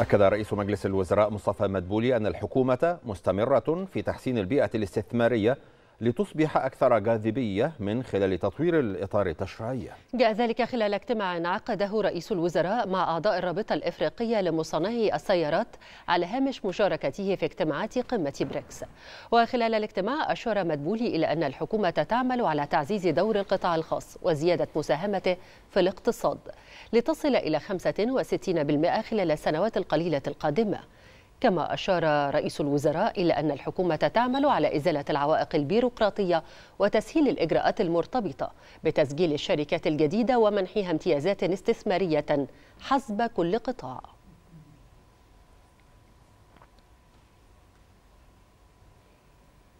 أكد رئيس مجلس الوزراء مصطفى مدبولي أن الحكومة مستمرة في تحسين البيئة الاستثمارية لتصبح أكثر جاذبية من خلال تطوير الإطار التشريعي جاء ذلك خلال اجتماع عقده رئيس الوزراء مع أعضاء الرابطة الإفريقية لمصنعي السيارات على هامش مشاركته في اجتماعات قمة بريكس وخلال الاجتماع أشار مدبولي إلى أن الحكومة تعمل على تعزيز دور القطاع الخاص وزيادة مساهمته في الاقتصاد لتصل إلى 65% خلال السنوات القليلة القادمة كما أشار رئيس الوزراء إلى أن الحكومة تعمل على إزالة العوائق البيروقراطية وتسهيل الإجراءات المرتبطة بتسجيل الشركات الجديدة ومنحها امتيازات استثمارية حسب كل قطاع